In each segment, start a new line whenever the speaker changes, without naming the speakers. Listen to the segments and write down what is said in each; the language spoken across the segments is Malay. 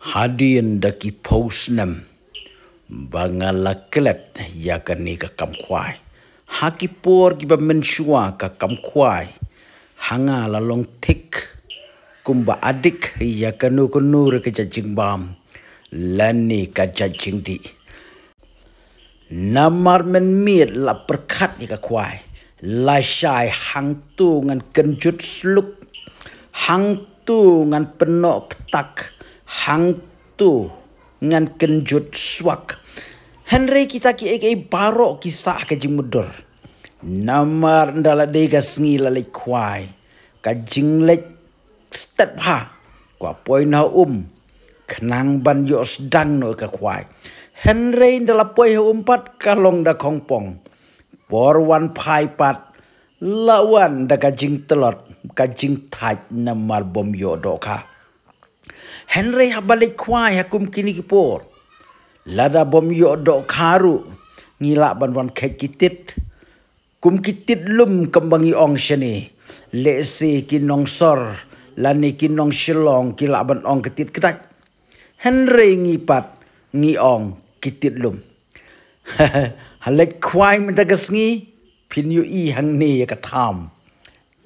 hadi daki post nam bangala kelat ya kani ka kam kwai haki por ki ba shua ka kam kwai hanga la long tik kumba adik ya kanu kunu re ka jing bam lani ka jing di namar men mit la perkat ka kwai la shai hang tu ngan kenjut sluk hang tu ngan penok petak hantu ngan kenjut suak. Henry kita ki ekei baro kisah ke jimudur. Namar ndala dega sengi lalik kuai. Kajing lek step ha. Kwa poin ha um. Kenang ban yo sedang no ke kuai. Henry ndala poin ha umpat kalong da kongpong. Borwan pai pat. Lawan da kajing telot. Kajing tight namar bom yo doka. ha. Henry habalik kuai hakum kini kipur. Lada bom yuk dok karu. Ngilak wan kek kitit. Kum kitit lum kembangi ong sini. Leksi kinong sor. Lani kinong shilong kilak ban ong ketit kedak. Henry pat, ngi ong kitit lum. Ha Halek kuai minta kesengi. Pin yu i hang ni ya katam.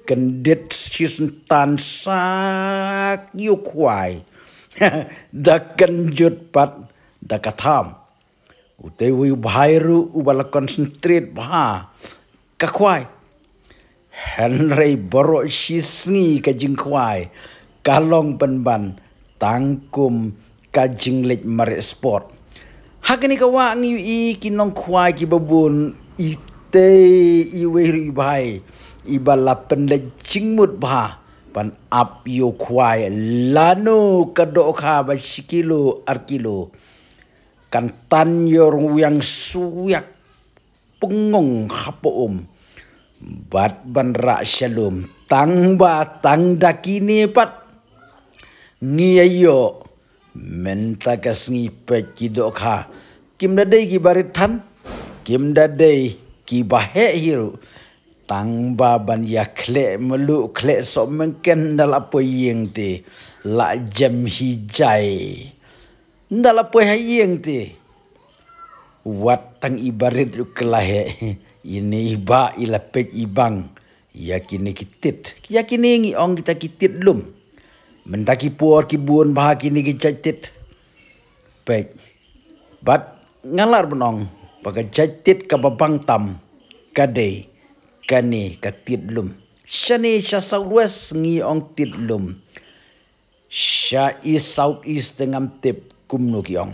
Kendit si sentan sak yuk kuai. da kanjut pat da katam utai wi bhairu ubala concentrate bha ka kwai henry boro shisni ka jing kwai kalong penban tangkum ka jinglik mare sport hagani ka wang yu i kinong kwai ki babun i te i wi bhai ibala penle jingmut bha pan ap yo kuai lano kedokha kha ba sikilo arkilo kan tan yo yang suyak pengong khapo um bat ban ra shalom tang ba tang dakini pat ni ayo ya menta kas ni pe kido kim da ki barithan than kim da ki ba hiru Tang baban ya kle meluk kle so mungkin dalapo yang ti la jam hijai dalapo ha yang ti wat tang ibarat lu kelahe ini iba ila pek ibang kini kitit ya kini ngi orang kita kitit lum mentaki puar kibun buon bah kini ki cetit pek bat ngalar benong pakai cetit ka babang tam kadai kani ka tidlum. Shani sa southwest ngi ong tidlum. Sa east southeast dengan tip kumnu kiyong.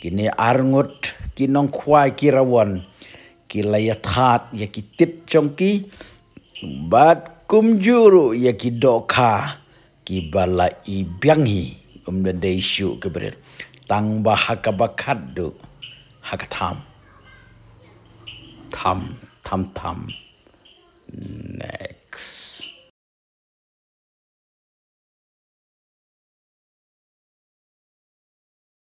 Kini arngut kinong kwai kirawan. Kila ya thad ya ki tit chongki. Bat kumjuru ya ki doka. Ki bala ibyanghi. Kemudian um dia isu keberit. Tangba haka bakaduk. Haka tam. Tam. Tam tam. tam. Mm.